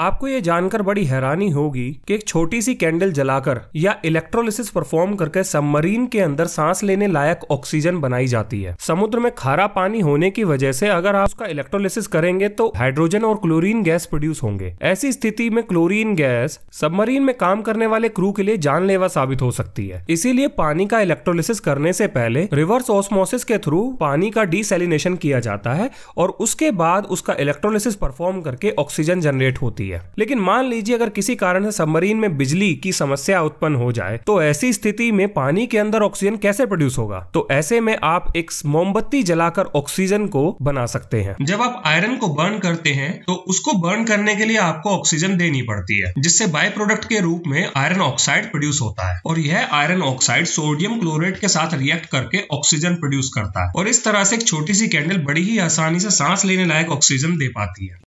आपको ये जानकर बड़ी हैरानी होगी कि एक छोटी सी कैंडल जलाकर या इलेक्ट्रोलिसिस परफॉर्म करके सबमरीन के अंदर सांस लेने लायक ऑक्सीजन बनाई जाती है समुद्र में खारा पानी होने की वजह से अगर आप उसका इलेक्ट्रोलिसिस करेंगे तो हाइड्रोजन और क्लोरीन गैस प्रोड्यूस होंगे ऐसी स्थिति में क्लोरीन गैस सबमरीन में काम करने वाले क्रू के लिए जानलेवा साबित हो सकती है इसीलिए पानी का इलेक्ट्रोलिसिस करने से पहले रिवर्स ऑस्मोसिस के थ्रू पानी का डिसेलिनेशन किया जाता है और उसके बाद उसका इलेक्ट्रोलिसिस परफॉर्म करके ऑक्सीजन जनरेट होती है सकती है लेकिन मान लीजिए अगर किसी कारण से सबमरीन में बिजली की समस्या उत्पन्न हो जाए तो ऐसी स्थिति में पानी के अंदर ऑक्सीजन कैसे प्रोड्यूस होगा तो ऐसे में आप एक मोमबत्ती जलाकर ऑक्सीजन को बना सकते हैं जब आप आयरन को बर्न करते हैं तो उसको बर्न करने के लिए आपको ऑक्सीजन देनी पड़ती है जिससे बाय प्रोडक्ट के रूप में आयरन ऑक्साइड प्रोड्यूस होता है और यह आयरन ऑक्साइड सोडियम क्लोरेट के साथ रिएक्ट करके ऑक्सीजन प्रोड्यूस करता है और इस तरह से एक छोटी सी कैंडल बड़ी ही आसानी से सांस लेने लायक ऑक्सीजन दे पाती है